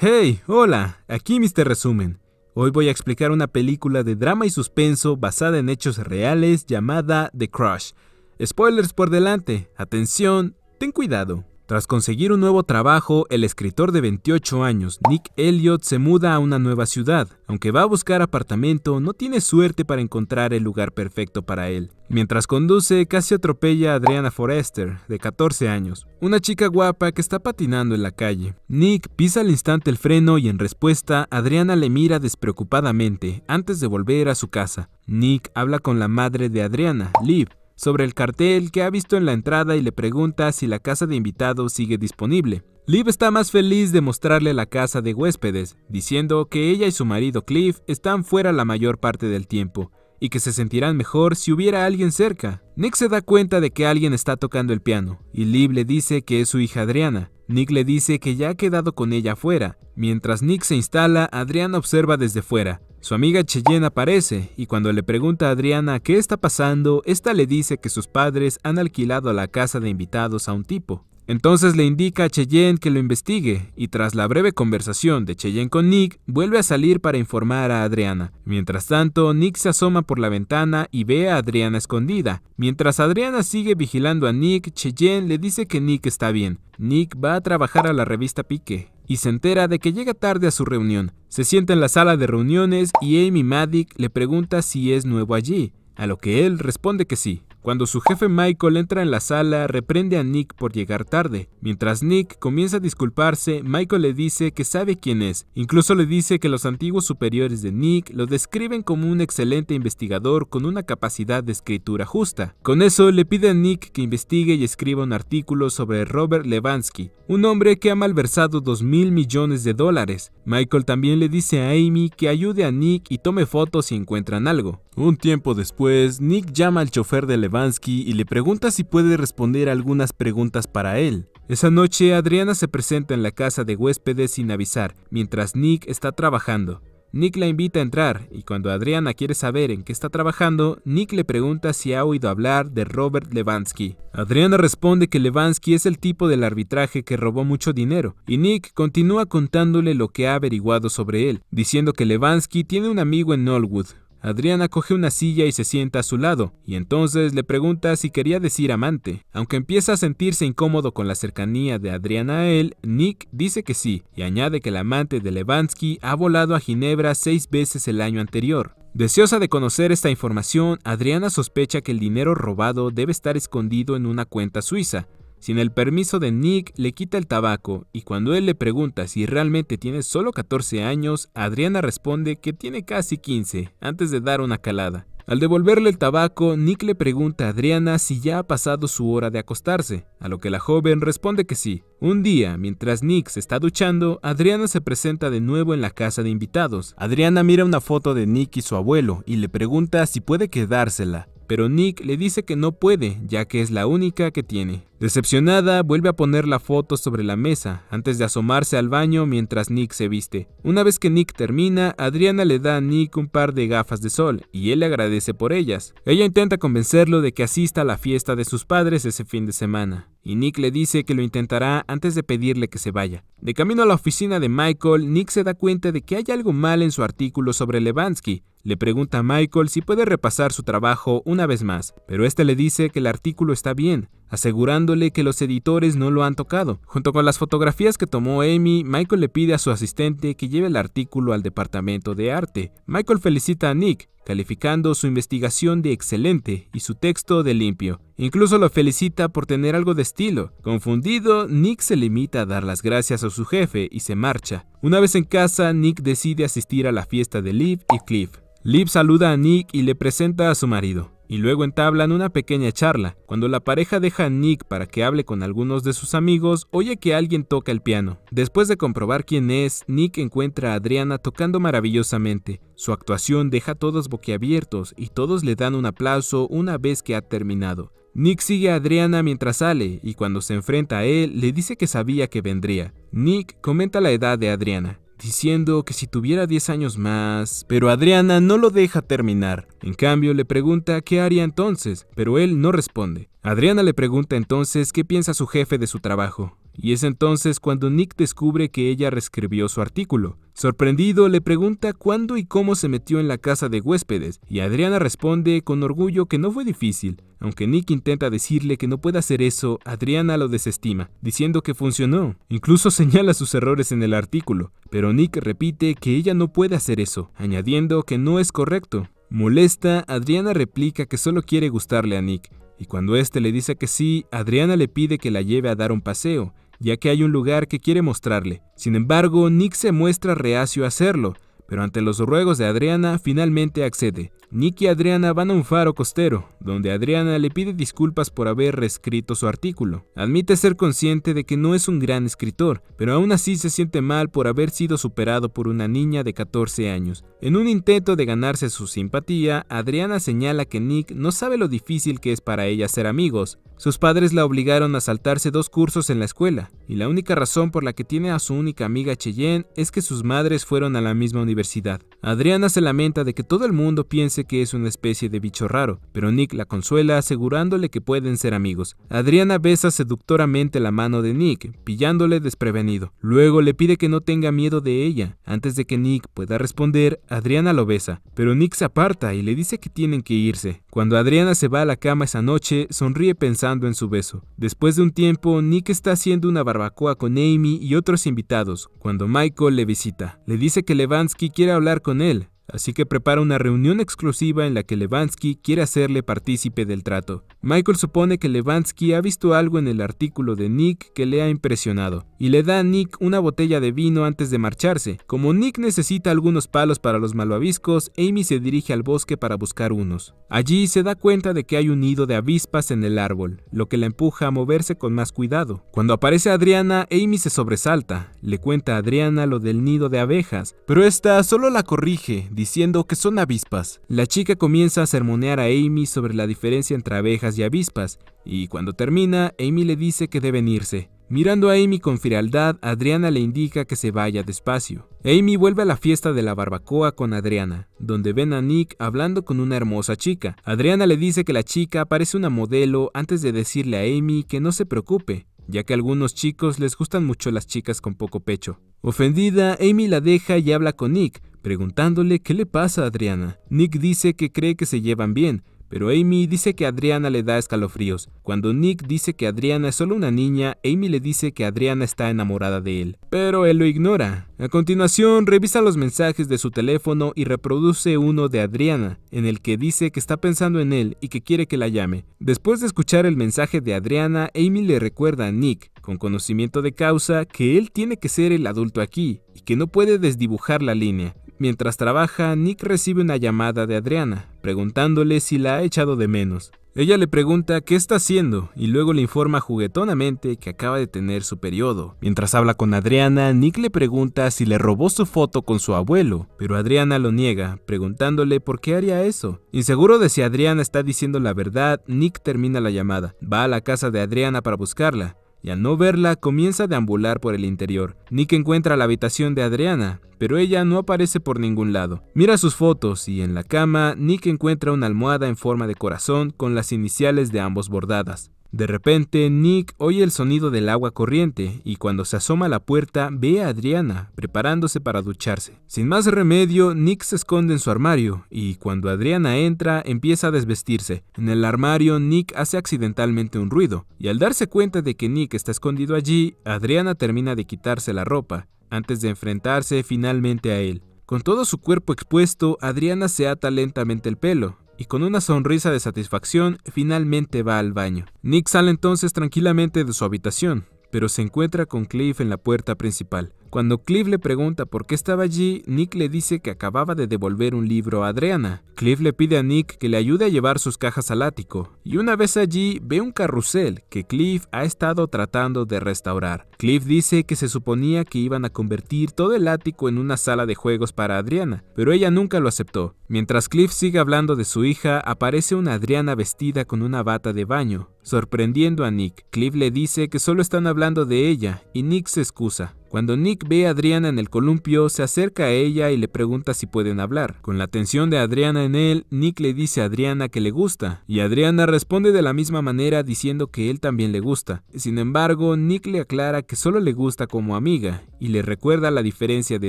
Hey, hola, aquí Mr. Resumen. Hoy voy a explicar una película de drama y suspenso basada en hechos reales llamada The Crush. Spoilers por delante, atención, ten cuidado. Tras conseguir un nuevo trabajo, el escritor de 28 años, Nick Elliott, se muda a una nueva ciudad. Aunque va a buscar apartamento, no tiene suerte para encontrar el lugar perfecto para él. Mientras conduce, casi atropella a Adriana Forrester, de 14 años, una chica guapa que está patinando en la calle. Nick pisa al instante el freno y en respuesta, Adriana le mira despreocupadamente antes de volver a su casa. Nick habla con la madre de Adriana, Liv, sobre el cartel que ha visto en la entrada y le pregunta si la casa de invitados sigue disponible. Liv está más feliz de mostrarle la casa de huéspedes, diciendo que ella y su marido Cliff están fuera la mayor parte del tiempo, y que se sentirán mejor si hubiera alguien cerca. Nick se da cuenta de que alguien está tocando el piano, y Liv le dice que es su hija Adriana. Nick le dice que ya ha quedado con ella afuera. Mientras Nick se instala, Adriana observa desde fuera. Su amiga Cheyenne aparece, y cuando le pregunta a Adriana qué está pasando, esta le dice que sus padres han alquilado la casa de invitados a un tipo. Entonces le indica a Cheyenne que lo investigue, y tras la breve conversación de Cheyenne con Nick, vuelve a salir para informar a Adriana. Mientras tanto, Nick se asoma por la ventana y ve a Adriana escondida. Mientras Adriana sigue vigilando a Nick, Cheyenne le dice que Nick está bien. Nick va a trabajar a la revista Pique, y se entera de que llega tarde a su reunión. Se sienta en la sala de reuniones y Amy Maddick le pregunta si es nuevo allí, a lo que él responde que sí. Cuando su jefe Michael entra en la sala, reprende a Nick por llegar tarde. Mientras Nick comienza a disculparse, Michael le dice que sabe quién es. Incluso le dice que los antiguos superiores de Nick lo describen como un excelente investigador con una capacidad de escritura justa. Con eso le pide a Nick que investigue y escriba un artículo sobre Robert Levansky, un hombre que ha malversado 2 mil millones de dólares. Michael también le dice a Amy que ayude a Nick y tome fotos si encuentran algo. Un tiempo después, Nick llama al chofer de Levansky y le pregunta si puede responder algunas preguntas para él. Esa noche, Adriana se presenta en la casa de huéspedes sin avisar, mientras Nick está trabajando. Nick la invita a entrar, y cuando Adriana quiere saber en qué está trabajando, Nick le pregunta si ha oído hablar de Robert Levansky. Adriana responde que Levansky es el tipo del arbitraje que robó mucho dinero, y Nick continúa contándole lo que ha averiguado sobre él, diciendo que Levansky tiene un amigo en Norwood, Adriana coge una silla y se sienta a su lado, y entonces le pregunta si quería decir amante. Aunque empieza a sentirse incómodo con la cercanía de Adriana a él, Nick dice que sí, y añade que el amante de Levansky ha volado a Ginebra seis veces el año anterior. Deseosa de conocer esta información, Adriana sospecha que el dinero robado debe estar escondido en una cuenta suiza, sin el permiso de Nick, le quita el tabaco y cuando él le pregunta si realmente tiene solo 14 años, Adriana responde que tiene casi 15, antes de dar una calada. Al devolverle el tabaco, Nick le pregunta a Adriana si ya ha pasado su hora de acostarse, a lo que la joven responde que sí. Un día, mientras Nick se está duchando, Adriana se presenta de nuevo en la casa de invitados. Adriana mira una foto de Nick y su abuelo y le pregunta si puede quedársela, pero Nick le dice que no puede, ya que es la única que tiene. Decepcionada, vuelve a poner la foto sobre la mesa antes de asomarse al baño mientras Nick se viste. Una vez que Nick termina, Adriana le da a Nick un par de gafas de sol y él le agradece por ellas. Ella intenta convencerlo de que asista a la fiesta de sus padres ese fin de semana, y Nick le dice que lo intentará antes de pedirle que se vaya. De camino a la oficina de Michael, Nick se da cuenta de que hay algo mal en su artículo sobre Levansky, le pregunta a Michael si puede repasar su trabajo una vez más, pero este le dice que el artículo está bien, asegurándole que los editores no lo han tocado. Junto con las fotografías que tomó Amy, Michael le pide a su asistente que lleve el artículo al departamento de arte. Michael felicita a Nick, calificando su investigación de excelente y su texto de limpio. Incluso lo felicita por tener algo de estilo. Confundido, Nick se limita a dar las gracias a su jefe y se marcha. Una vez en casa, Nick decide asistir a la fiesta de Liv y Cliff. Liv saluda a Nick y le presenta a su marido y luego entablan una pequeña charla. Cuando la pareja deja a Nick para que hable con algunos de sus amigos, oye que alguien toca el piano. Después de comprobar quién es, Nick encuentra a Adriana tocando maravillosamente. Su actuación deja a todos boquiabiertos y todos le dan un aplauso una vez que ha terminado. Nick sigue a Adriana mientras sale y cuando se enfrenta a él le dice que sabía que vendría. Nick comenta la edad de Adriana diciendo que si tuviera 10 años más, pero Adriana no lo deja terminar. En cambio, le pregunta qué haría entonces, pero él no responde. Adriana le pregunta entonces qué piensa su jefe de su trabajo. Y es entonces cuando Nick descubre que ella reescribió su artículo. Sorprendido, le pregunta cuándo y cómo se metió en la casa de huéspedes, y Adriana responde con orgullo que no fue difícil. Aunque Nick intenta decirle que no puede hacer eso, Adriana lo desestima, diciendo que funcionó. Incluso señala sus errores en el artículo, pero Nick repite que ella no puede hacer eso, añadiendo que no es correcto. Molesta, Adriana replica que solo quiere gustarle a Nick, y cuando este le dice que sí, Adriana le pide que la lleve a dar un paseo, ya que hay un lugar que quiere mostrarle. Sin embargo, Nick se muestra reacio a hacerlo, pero ante los ruegos de Adriana, finalmente accede. Nick y Adriana van a un faro costero, donde Adriana le pide disculpas por haber reescrito su artículo. Admite ser consciente de que no es un gran escritor, pero aún así se siente mal por haber sido superado por una niña de 14 años. En un intento de ganarse su simpatía, Adriana señala que Nick no sabe lo difícil que es para ella ser amigos, sus padres la obligaron a saltarse dos cursos en la escuela, y la única razón por la que tiene a su única amiga Cheyenne es que sus madres fueron a la misma universidad. Adriana se lamenta de que todo el mundo piense que es una especie de bicho raro, pero Nick la consuela asegurándole que pueden ser amigos. Adriana besa seductoramente la mano de Nick, pillándole desprevenido. Luego le pide que no tenga miedo de ella. Antes de que Nick pueda responder, Adriana lo besa, pero Nick se aparta y le dice que tienen que irse. Cuando Adriana se va a la cama esa noche, sonríe pensando en su beso. Después de un tiempo, Nick está haciendo una barbacoa con Amy y otros invitados, cuando Michael le visita. Le dice que Levansky quiere hablar con él, así que prepara una reunión exclusiva en la que Levansky quiere hacerle partícipe del trato. Michael supone que Levansky ha visto algo en el artículo de Nick que le ha impresionado, y le da a Nick una botella de vino antes de marcharse. Como Nick necesita algunos palos para los malvaviscos, Amy se dirige al bosque para buscar unos. Allí se da cuenta de que hay un nido de avispas en el árbol, lo que la empuja a moverse con más cuidado. Cuando aparece Adriana, Amy se sobresalta, le cuenta a Adriana lo del nido de abejas, pero esta solo la corrige, diciendo que son avispas. La chica comienza a sermonear a Amy sobre la diferencia entre abejas y avispas, y cuando termina, Amy le dice que deben irse. Mirando a Amy con frialdad, Adriana le indica que se vaya despacio. Amy vuelve a la fiesta de la barbacoa con Adriana, donde ven a Nick hablando con una hermosa chica. Adriana le dice que la chica parece una modelo antes de decirle a Amy que no se preocupe, ya que a algunos chicos les gustan mucho las chicas con poco pecho. Ofendida, Amy la deja y habla con Nick, preguntándole qué le pasa a Adriana. Nick dice que cree que se llevan bien, pero Amy dice que Adriana le da escalofríos. Cuando Nick dice que Adriana es solo una niña, Amy le dice que Adriana está enamorada de él, pero él lo ignora. A continuación, revisa los mensajes de su teléfono y reproduce uno de Adriana, en el que dice que está pensando en él y que quiere que la llame. Después de escuchar el mensaje de Adriana, Amy le recuerda a Nick, con conocimiento de causa, que él tiene que ser el adulto aquí y que no puede desdibujar la línea. Mientras trabaja, Nick recibe una llamada de Adriana, preguntándole si la ha echado de menos. Ella le pregunta qué está haciendo y luego le informa juguetonamente que acaba de tener su periodo. Mientras habla con Adriana, Nick le pregunta si le robó su foto con su abuelo, pero Adriana lo niega, preguntándole por qué haría eso. Inseguro de si Adriana está diciendo la verdad, Nick termina la llamada, va a la casa de Adriana para buscarla, y al no verla comienza a deambular por el interior. Nick encuentra la habitación de Adriana, pero ella no aparece por ningún lado. Mira sus fotos y en la cama Nick encuentra una almohada en forma de corazón con las iniciales de ambos bordadas. De repente, Nick oye el sonido del agua corriente y cuando se asoma a la puerta ve a Adriana preparándose para ducharse. Sin más remedio, Nick se esconde en su armario y cuando Adriana entra empieza a desvestirse. En el armario, Nick hace accidentalmente un ruido y al darse cuenta de que Nick está escondido allí, Adriana termina de quitarse la ropa antes de enfrentarse finalmente a él. Con todo su cuerpo expuesto, Adriana se ata lentamente el pelo y con una sonrisa de satisfacción finalmente va al baño. Nick sale entonces tranquilamente de su habitación, pero se encuentra con Cliff en la puerta principal. Cuando Cliff le pregunta por qué estaba allí, Nick le dice que acababa de devolver un libro a Adriana. Cliff le pide a Nick que le ayude a llevar sus cajas al ático, y una vez allí ve un carrusel que Cliff ha estado tratando de restaurar. Cliff dice que se suponía que iban a convertir todo el ático en una sala de juegos para Adriana, pero ella nunca lo aceptó. Mientras Cliff sigue hablando de su hija, aparece una Adriana vestida con una bata de baño, sorprendiendo a Nick. Cliff le dice que solo están hablando de ella, y Nick se excusa. Cuando Nick ve a Adriana en el columpio, se acerca a ella y le pregunta si pueden hablar. Con la atención de Adriana en él, Nick le dice a Adriana que le gusta, y Adriana responde de la misma manera diciendo que él también le gusta. Sin embargo, Nick le aclara que solo le gusta como amiga, y le recuerda la diferencia de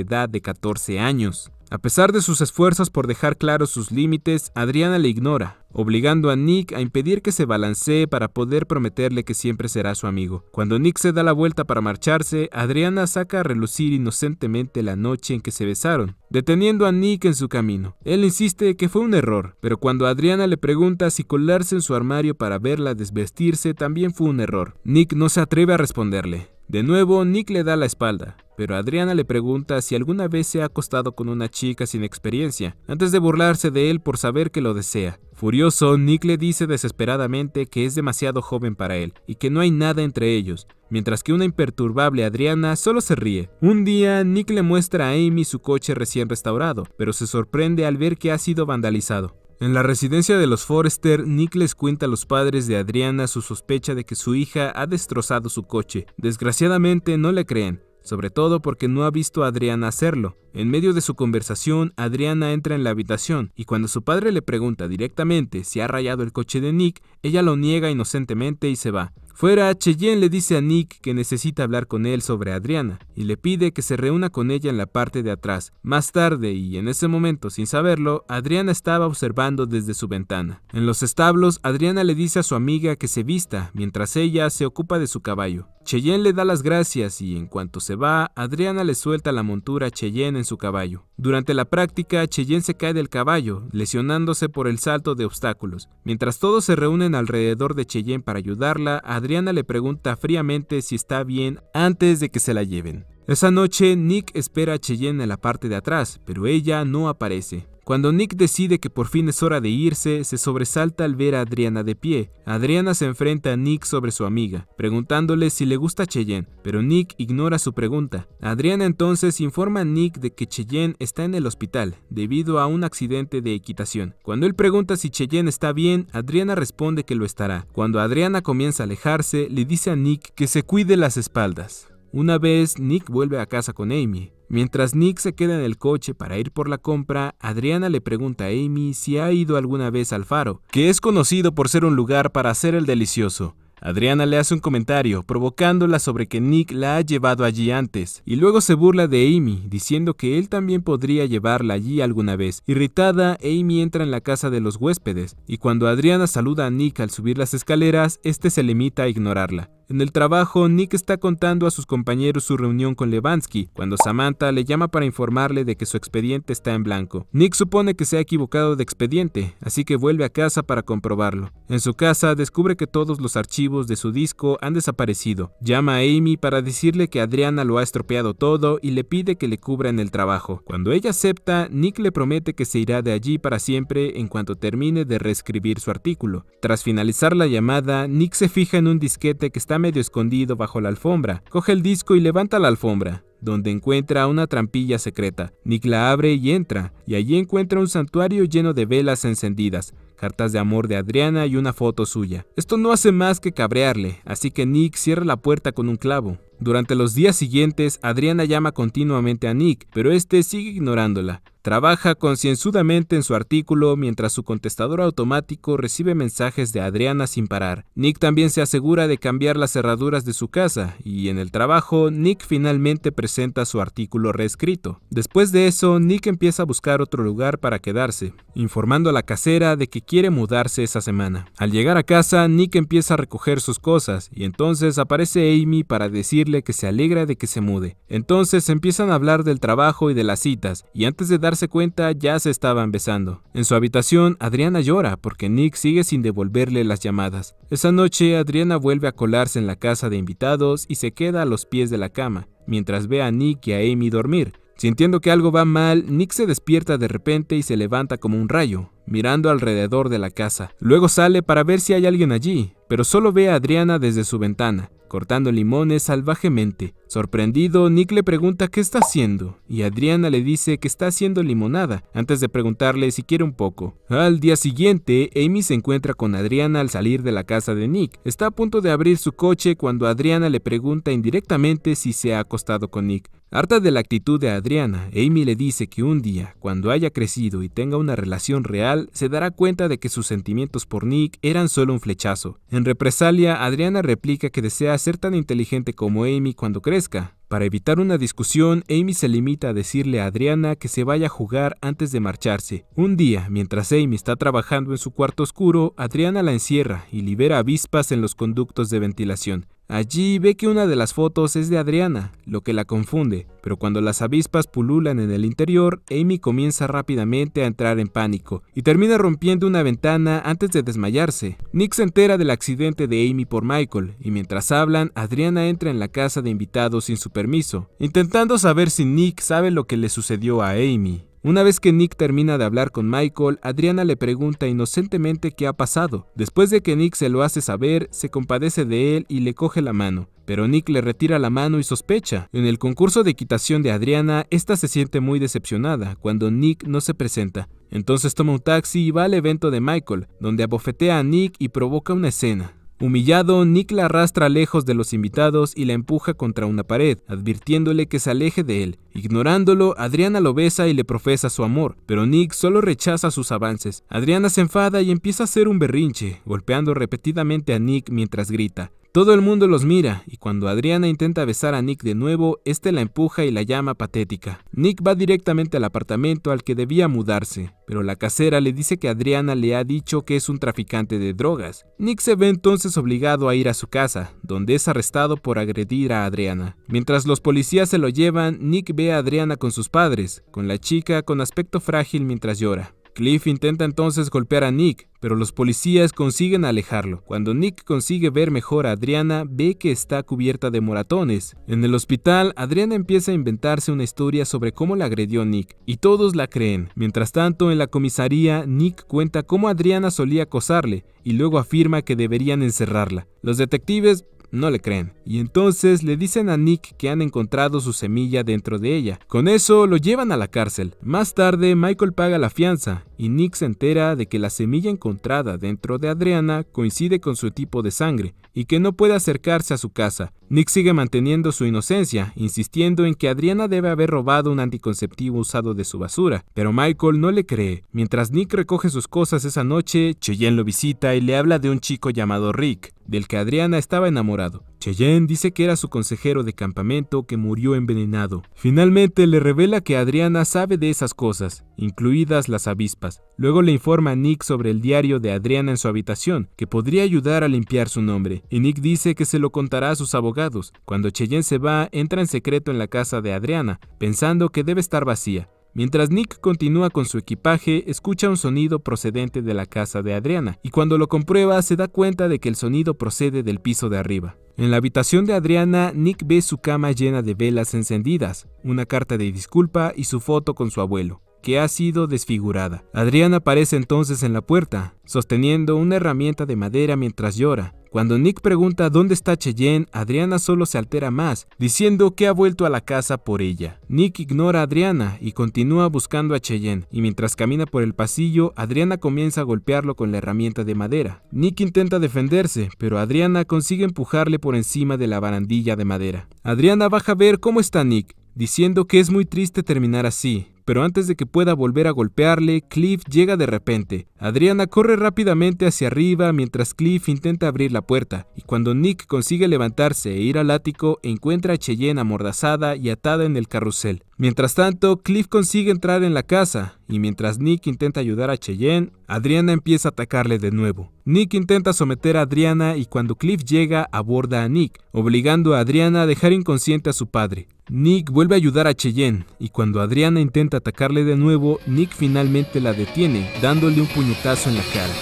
edad de 14 años. A pesar de sus esfuerzos por dejar claros sus límites, Adriana le ignora, obligando a Nick a impedir que se balancee para poder prometerle que siempre será su amigo. Cuando Nick se da la vuelta para marcharse, Adriana saca a relucir inocentemente la noche en que se besaron, deteniendo a Nick en su camino. Él insiste que fue un error, pero cuando Adriana le pregunta si colarse en su armario para verla desvestirse también fue un error, Nick no se atreve a responderle. De nuevo, Nick le da la espalda, pero Adriana le pregunta si alguna vez se ha acostado con una chica sin experiencia, antes de burlarse de él por saber que lo desea. Furioso, Nick le dice desesperadamente que es demasiado joven para él y que no hay nada entre ellos, mientras que una imperturbable Adriana solo se ríe. Un día, Nick le muestra a Amy su coche recién restaurado, pero se sorprende al ver que ha sido vandalizado. En la residencia de los Forrester, Nick les cuenta a los padres de Adriana su sospecha de que su hija ha destrozado su coche. Desgraciadamente no le creen, sobre todo porque no ha visto a Adriana hacerlo. En medio de su conversación, Adriana entra en la habitación y cuando su padre le pregunta directamente si ha rayado el coche de Nick, ella lo niega inocentemente y se va. Fuera, Cheyenne le dice a Nick que necesita hablar con él sobre Adriana y le pide que se reúna con ella en la parte de atrás. Más tarde, y en ese momento sin saberlo, Adriana estaba observando desde su ventana. En los establos, Adriana le dice a su amiga que se vista mientras ella se ocupa de su caballo. Cheyenne le da las gracias y en cuanto se va, Adriana le suelta la montura a Cheyenne en su caballo. Durante la práctica, Cheyenne se cae del caballo, lesionándose por el salto de obstáculos. Mientras todos se reúnen alrededor de Cheyenne para ayudarla, Adriana le pregunta fríamente si está bien antes de que se la lleven. Esa noche, Nick espera a Cheyenne en la parte de atrás, pero ella no aparece. Cuando Nick decide que por fin es hora de irse, se sobresalta al ver a Adriana de pie. Adriana se enfrenta a Nick sobre su amiga, preguntándole si le gusta Cheyenne, pero Nick ignora su pregunta. Adriana entonces informa a Nick de que Cheyenne está en el hospital debido a un accidente de equitación. Cuando él pregunta si Cheyenne está bien, Adriana responde que lo estará. Cuando Adriana comienza a alejarse, le dice a Nick que se cuide las espaldas. Una vez, Nick vuelve a casa con Amy. Mientras Nick se queda en el coche para ir por la compra, Adriana le pregunta a Amy si ha ido alguna vez al faro, que es conocido por ser un lugar para hacer el delicioso. Adriana le hace un comentario, provocándola sobre que Nick la ha llevado allí antes, y luego se burla de Amy, diciendo que él también podría llevarla allí alguna vez. Irritada, Amy entra en la casa de los huéspedes, y cuando Adriana saluda a Nick al subir las escaleras, este se limita a ignorarla. En el trabajo, Nick está contando a sus compañeros su reunión con Levansky, cuando Samantha le llama para informarle de que su expediente está en blanco. Nick supone que se ha equivocado de expediente, así que vuelve a casa para comprobarlo. En su casa, descubre que todos los archivos de su disco han desaparecido. Llama a Amy para decirle que Adriana lo ha estropeado todo y le pide que le cubra en el trabajo. Cuando ella acepta, Nick le promete que se irá de allí para siempre en cuanto termine de reescribir su artículo. Tras finalizar la llamada, Nick se fija en un disquete que está medio escondido bajo la alfombra. Coge el disco y levanta la alfombra donde encuentra una trampilla secreta. Nick la abre y entra, y allí encuentra un santuario lleno de velas encendidas, cartas de amor de Adriana y una foto suya. Esto no hace más que cabrearle, así que Nick cierra la puerta con un clavo. Durante los días siguientes, Adriana llama continuamente a Nick, pero este sigue ignorándola. Trabaja concienzudamente en su artículo mientras su contestador automático recibe mensajes de Adriana sin parar. Nick también se asegura de cambiar las cerraduras de su casa y en el trabajo Nick finalmente presenta su artículo reescrito. Después de eso, Nick empieza a buscar otro lugar para quedarse, informando a la casera de que quiere mudarse esa semana. Al llegar a casa, Nick empieza a recoger sus cosas y entonces aparece Amy para decirle que se alegra de que se mude. Entonces empiezan a hablar del trabajo y de las citas y antes de dar darse cuenta ya se estaban besando. En su habitación, Adriana llora porque Nick sigue sin devolverle las llamadas. Esa noche, Adriana vuelve a colarse en la casa de invitados y se queda a los pies de la cama, mientras ve a Nick y a Amy dormir. Sintiendo que algo va mal, Nick se despierta de repente y se levanta como un rayo mirando alrededor de la casa. Luego sale para ver si hay alguien allí, pero solo ve a Adriana desde su ventana, cortando limones salvajemente. Sorprendido, Nick le pregunta qué está haciendo, y Adriana le dice que está haciendo limonada, antes de preguntarle si quiere un poco. Al día siguiente, Amy se encuentra con Adriana al salir de la casa de Nick. Está a punto de abrir su coche cuando Adriana le pregunta indirectamente si se ha acostado con Nick. Harta de la actitud de Adriana, Amy le dice que un día, cuando haya crecido y tenga una relación real, se dará cuenta de que sus sentimientos por Nick eran solo un flechazo. En represalia, Adriana replica que desea ser tan inteligente como Amy cuando crezca, para evitar una discusión, Amy se limita a decirle a Adriana que se vaya a jugar antes de marcharse. Un día, mientras Amy está trabajando en su cuarto oscuro, Adriana la encierra y libera avispas en los conductos de ventilación. Allí ve que una de las fotos es de Adriana, lo que la confunde, pero cuando las avispas pululan en el interior, Amy comienza rápidamente a entrar en pánico y termina rompiendo una ventana antes de desmayarse. Nick se entera del accidente de Amy por Michael y mientras hablan, Adriana entra en la casa de invitados sin su permiso, intentando saber si Nick sabe lo que le sucedió a Amy. Una vez que Nick termina de hablar con Michael, Adriana le pregunta inocentemente qué ha pasado. Después de que Nick se lo hace saber, se compadece de él y le coge la mano pero Nick le retira la mano y sospecha. En el concurso de quitación de Adriana, esta se siente muy decepcionada cuando Nick no se presenta. Entonces toma un taxi y va al evento de Michael, donde abofetea a Nick y provoca una escena. Humillado, Nick la arrastra lejos de los invitados y la empuja contra una pared, advirtiéndole que se aleje de él. Ignorándolo, Adriana lo besa y le profesa su amor, pero Nick solo rechaza sus avances. Adriana se enfada y empieza a hacer un berrinche, golpeando repetidamente a Nick mientras grita. Todo el mundo los mira, y cuando Adriana intenta besar a Nick de nuevo, este la empuja y la llama patética. Nick va directamente al apartamento al que debía mudarse, pero la casera le dice que Adriana le ha dicho que es un traficante de drogas. Nick se ve entonces obligado a ir a su casa, donde es arrestado por agredir a Adriana. Mientras los policías se lo llevan, Nick ve a Adriana con sus padres, con la chica con aspecto frágil mientras llora. Cliff intenta entonces golpear a Nick, pero los policías consiguen alejarlo. Cuando Nick consigue ver mejor a Adriana, ve que está cubierta de moratones. En el hospital, Adriana empieza a inventarse una historia sobre cómo la agredió Nick, y todos la creen. Mientras tanto, en la comisaría, Nick cuenta cómo Adriana solía acosarle, y luego afirma que deberían encerrarla. Los detectives no le creen, y entonces le dicen a Nick que han encontrado su semilla dentro de ella. Con eso lo llevan a la cárcel. Más tarde, Michael paga la fianza, y Nick se entera de que la semilla encontrada dentro de Adriana coincide con su tipo de sangre, y que no puede acercarse a su casa. Nick sigue manteniendo su inocencia, insistiendo en que Adriana debe haber robado un anticonceptivo usado de su basura, pero Michael no le cree. Mientras Nick recoge sus cosas esa noche, Cheyenne lo visita y le habla de un chico llamado Rick, del que Adriana estaba enamorado. Cheyenne dice que era su consejero de campamento que murió envenenado. Finalmente le revela que Adriana sabe de esas cosas, incluidas las avispas. Luego le informa a Nick sobre el diario de Adriana en su habitación, que podría ayudar a limpiar su nombre, y Nick dice que se lo contará a sus abogados. Cuando Cheyenne se va, entra en secreto en la casa de Adriana, pensando que debe estar vacía. Mientras Nick continúa con su equipaje, escucha un sonido procedente de la casa de Adriana, y cuando lo comprueba se da cuenta de que el sonido procede del piso de arriba. En la habitación de Adriana, Nick ve su cama llena de velas encendidas, una carta de disculpa y su foto con su abuelo que ha sido desfigurada. ...Adriana aparece entonces en la puerta, sosteniendo una herramienta de madera mientras llora. Cuando Nick pregunta dónde está Cheyenne, Adriana solo se altera más, diciendo que ha vuelto a la casa por ella. Nick ignora a Adriana y continúa buscando a Cheyenne, y mientras camina por el pasillo, Adriana comienza a golpearlo con la herramienta de madera. Nick intenta defenderse, pero Adriana consigue empujarle por encima de la barandilla de madera. Adriana baja a ver cómo está Nick, diciendo que es muy triste terminar así, pero antes de que pueda volver a golpearle, Cliff llega de repente. Adriana corre rápidamente hacia arriba mientras Cliff intenta abrir la puerta, y cuando Nick consigue levantarse e ir al ático, encuentra a Cheyenne amordazada y atada en el carrusel. Mientras tanto, Cliff consigue entrar en la casa, y mientras Nick intenta ayudar a Cheyenne, Adriana empieza a atacarle de nuevo. Nick intenta someter a Adriana y cuando Cliff llega aborda a Nick, obligando a Adriana a dejar inconsciente a su padre. Nick vuelve a ayudar a Cheyenne, y cuando Adriana intenta atacarle de nuevo, Nick finalmente la detiene, dándole un puñetazo en la cara.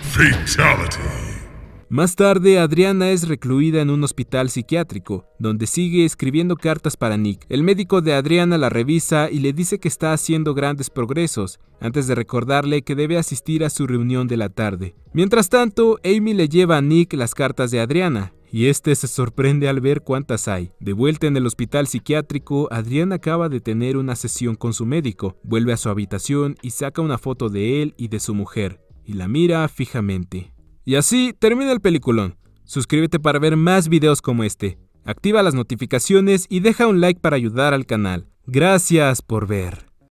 Fatality. Más tarde, Adriana es recluida en un hospital psiquiátrico, donde sigue escribiendo cartas para Nick. El médico de Adriana la revisa y le dice que está haciendo grandes progresos, antes de recordarle que debe asistir a su reunión de la tarde. Mientras tanto, Amy le lleva a Nick las cartas de Adriana, y este se sorprende al ver cuántas hay. De vuelta en el hospital psiquiátrico, Adriana acaba de tener una sesión con su médico, vuelve a su habitación y saca una foto de él y de su mujer, y la mira fijamente. Y así termina el peliculón. Suscríbete para ver más videos como este. Activa las notificaciones y deja un like para ayudar al canal. Gracias por ver.